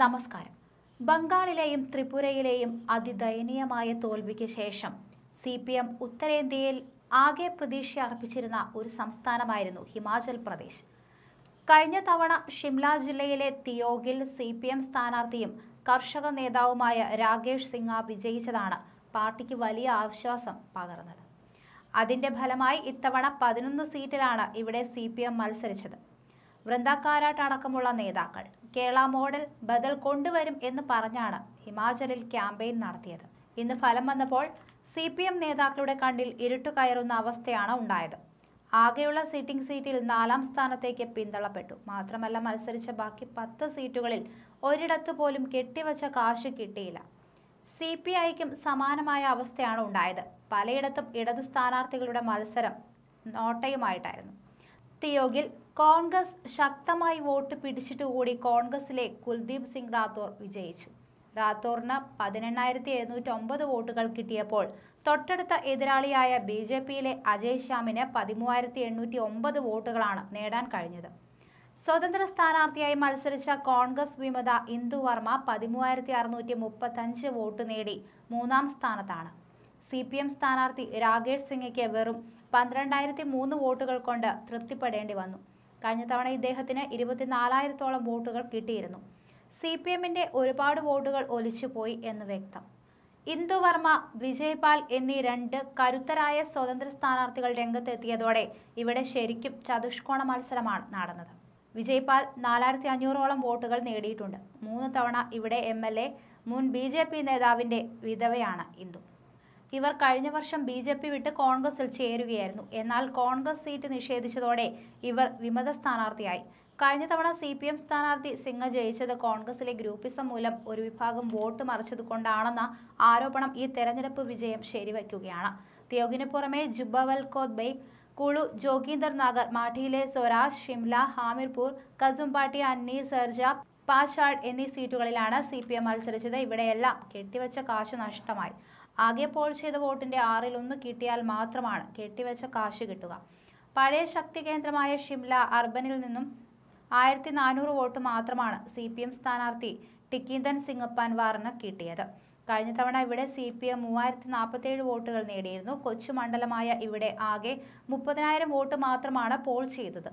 നമസ്കാരം ബംഗാളിലെയും ത്രിപുരയിലെയും അതിദയനീയമായ തോൽവിക്ക് ശേഷം സി പി എം ഉത്തരേന്ത്യയിൽ ആകെ പ്രതീക്ഷ അർപ്പിച്ചിരുന്ന ഒരു സംസ്ഥാനമായിരുന്നു ഹിമാചൽ പ്രദേശ് കഴിഞ്ഞ തവണ ഷിംല ജില്ലയിലെ തിയോഗിൽ സി പി എം സ്ഥാനാർത്ഥിയും കർഷക നേതാവുമായ രാകേഷ് സിംഗ വിജയിച്ചതാണ് പാർട്ടിക്ക് വലിയ ആശ്വാസം പകർന്നത് അതിൻ്റെ ഫലമായി ഇത്തവണ പതിനൊന്ന് സീറ്റിലാണ് ഇവിടെ സി പി എം മത്സരിച്ചത് വൃന്ദ അടക്കമുള്ള നേതാക്കൾ കേരള മോഡൽ ബദൽ കൊണ്ടുവരും എന്ന് പറഞ്ഞാണ് ഹിമാചലിൽ ക്യാമ്പയിൻ നടത്തിയത് ഇന്ന് ഫലം വന്നപ്പോൾ സി പി എം നേതാക്കളുടെ കണ്ണിൽ ഇരുട്ടുകയറുന്ന അവസ്ഥയാണ് ഉണ്ടായത് ആകെയുള്ള സീറ്റിംഗ് സീറ്റിൽ നാലാം സ്ഥാനത്തേക്ക് പിന്തള്ളപ്പെട്ടു മാത്രമല്ല മത്സരിച്ച ബാക്കി പത്ത് സീറ്റുകളിൽ ഒരിടത്തു പോലും കെട്ടിവച്ച കാശ് കിട്ടിയില്ല സി പി ഐക്കും സമാനമായ അവസ്ഥയാണ് ഉണ്ടായത് പലയിടത്തും ഇടതു സ്ഥാനാർത്ഥികളുടെ മത്സരം നോട്ടയുമായിട്ടായിരുന്നു തിയോഗിൽ കോൺഗ്രസ് ശക്തമായി വോട്ട് പിടിച്ചിട്ടുകൂടി കോൺഗ്രസിലെ കുൽദീപ് സിംഗ് റാത്തോർ വിജയിച്ചു റാത്തോറിന് പതിനെണ്ണായിരത്തി എഴുന്നൂറ്റി ഒമ്പത് വോട്ടുകൾ കിട്ടിയപ്പോൾ തൊട്ടടുത്ത എതിരാളിയായ ബി ജെ പിയിലെ അജയ് ശ്യാമിന് പതിമൂവായിരത്തി എണ്ണൂറ്റി ഒമ്പത് വോട്ടുകളാണ് നേടാൻ കഴിഞ്ഞത് സ്വതന്ത്ര സ്ഥാനാർത്ഥിയായി മത്സരിച്ച കോൺഗ്രസ് വിമത ഇന്ദു വർമ്മ പതിമൂവായിരത്തി അറുന്നൂറ്റി മുപ്പത്തഞ്ച് വോട്ട് നേടി മൂന്നാം സ്ഥാനത്താണ് സി പി എം സ്ഥാനാർത്ഥി രാകേഷ് സിംഗയ്ക്ക് വെറും പന്ത്രണ്ടായിരത്തി മൂന്ന് വോട്ടുകൾ കൊണ്ട് തൃപ്തിപ്പെടേണ്ടി വന്നു കഴിഞ്ഞ തവണ ഇദ്ദേഹത്തിന് ഇരുപത്തിനാലായിരത്തോളം വോട്ടുകൾ കിട്ടിയിരുന്നു സി പി എമ്മിൻ്റെ ഒരുപാട് വോട്ടുകൾ ഒലിച്ചുപോയി എന്ന് വ്യക്തം ഇന്ദു വർമ്മ വിജയ്പാൽ എന്നീ രണ്ട് കരുത്തരായ സ്വതന്ത്ര സ്ഥാനാർത്ഥികൾ രംഗത്തെത്തിയതോടെ ഇവിടെ ശരിക്കും ചതുഷ്കോണ മത്സരമാണ് നടന്നത് വിജയ്പാൽ നാലായിരത്തി അഞ്ഞൂറോളം വോട്ടുകൾ നേടിയിട്ടുണ്ട് മൂന്ന് തവണ ഇവിടെ എം എൽ എ മുൻ ബി ജെ പി നേതാവിൻ്റെ വിധവയാണ് ഇന്ദു ഇവർ കഴിഞ്ഞ വർഷം ബി ജെ പി വിട്ട് കോൺഗ്രസിൽ ചേരുകയായിരുന്നു എന്നാൽ കോൺഗ്രസ് സീറ്റ് നിഷേധിച്ചതോടെ ഇവർ വിമത സ്ഥാനാർത്ഥിയായി കഴിഞ്ഞ തവണ സി പി എം സ്ഥാനാർത്ഥി സിംഗ് ജയിച്ചത് കോൺഗ്രസിലെ ഗ്രൂപ്പിസം മൂലം ഒരു വിഭാഗം വോട്ട് മറിച്ചത് കൊണ്ടാണെന്ന ആരോപണം ഈ തെരഞ്ഞെടുപ്പ് വിജയം ശരിവയ്ക്കുകയാണ് തിയോഗിന് പുറമെ ജുബവൽ കോത്ബൈ കുളു ജോഗീന്ദർ നഗർ മാഠിയിലെ സ്വരാജ് ഷിംല ഹാമിർപൂർ കസുംപാട്ടി അന്നി സർജ പാഷാഡ് എന്നീ സീറ്റുകളിലാണ് സി പി എം മത്സരിച്ചത് ഇവിടെയെല്ലാം കെട്ടിവച്ച കാശ് നഷ്ടമായി ആകെ പോൾ ചെയ്ത വോട്ടിൻ്റെ ആറിൽ ഒന്ന് കിട്ടിയാൽ മാത്രമാണ് കെട്ടിവെച്ച കാശ് കിട്ടുക പഴയ ശക്തി കേന്ദ്രമായ ഷിംല അർബനിൽ നിന്നും ആയിരത്തി നാനൂറ് വോട്ട് മാത്രമാണ് സി പി എം സ്ഥാനാർത്ഥി ടിക്കീന്ദൻ സിംഗപ്പാൻ വാറിന് കിട്ടിയത് കഴിഞ്ഞ തവണ ഇവിടെ സി പി എം മൂവായിരത്തി നാൽപ്പത്തേഴ് വോട്ടുകൾ നേടിയിരുന്നു കൊച്ചു മണ്ഡലമായ ഇവിടെ ആകെ മുപ്പതിനായിരം വോട്ട് മാത്രമാണ് പോൾ ചെയ്തത്